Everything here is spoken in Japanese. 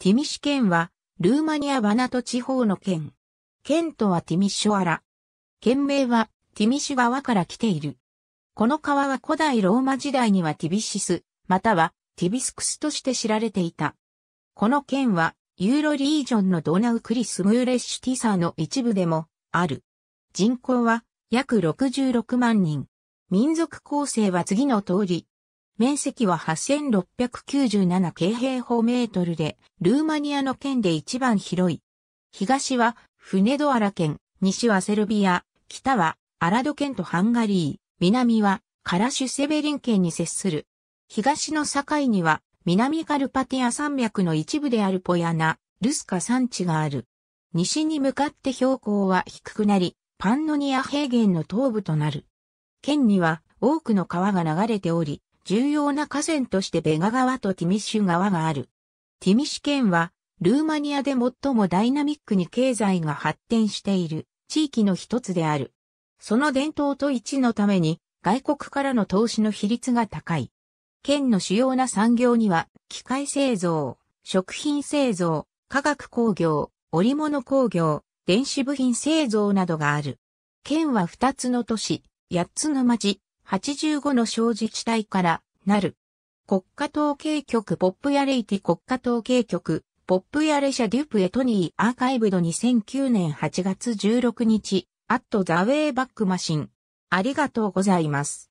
ティミシ県は、ルーマニア・バナト地方の県。県とはティミショアラ。県名は、ティミシュ川から来ている。この川は古代ローマ時代にはティビシス、またはティビスクスとして知られていた。この県は、ユーロリージョンのドナウクリスムーレッシュティサーの一部でも、ある。人口は、約66万人。民族構成は次の通り、面積は8697京平方メートルで、ルーマニアの県で一番広い。東はフネドアラ県、西はセルビア、北はアラド県とハンガリー、南はカラシュセベリン県に接する。東の境には南カルパティア山脈の一部であるポヤナ、ルスカ山地がある。西に向かって標高は低くなり、パンノニア平原の東部となる。県には多くの川が流れており、重要な河川としてベガ川とティミッシュ川がある。ティミシュ県は、ルーマニアで最もダイナミックに経済が発展している地域の一つである。その伝統と位置のために、外国からの投資の比率が高い。県の主要な産業には、機械製造、食品製造、化学工業、織物工業、電子部品製造などがある。県は2つの都市、8つの町、85の小自治体からなる。国家統計局ポップヤレイティ国家統計局、ポップヤレ社デュプエトニーアーカイブド2009年8月16日、アットザウェイバックマシン。ありがとうございます。